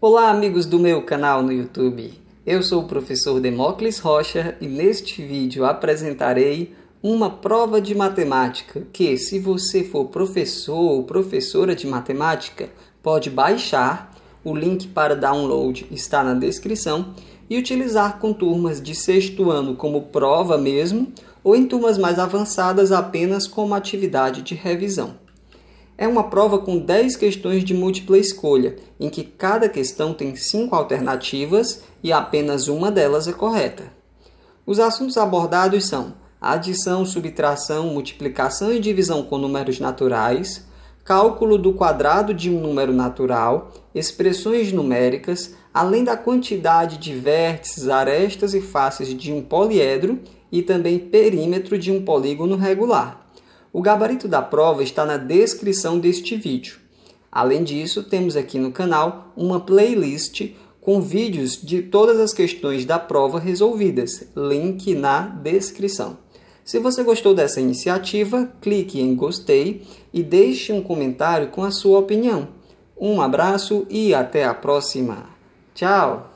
Olá, amigos do meu canal no YouTube. Eu sou o professor Demócles Rocha e neste vídeo apresentarei uma prova de matemática que, se você for professor ou professora de matemática, pode baixar. O link para download está na descrição e utilizar com turmas de sexto ano como prova mesmo ou em turmas mais avançadas apenas como atividade de revisão. É uma prova com 10 questões de múltipla escolha, em que cada questão tem 5 alternativas e apenas uma delas é correta. Os assuntos abordados são adição, subtração, multiplicação e divisão com números naturais, cálculo do quadrado de um número natural, expressões numéricas, além da quantidade de vértices, arestas e faces de um poliedro e também perímetro de um polígono regular. O gabarito da prova está na descrição deste vídeo. Além disso, temos aqui no canal uma playlist com vídeos de todas as questões da prova resolvidas, link na descrição. Se você gostou dessa iniciativa, clique em gostei e deixe um comentário com a sua opinião. Um abraço e até a próxima! Tchau!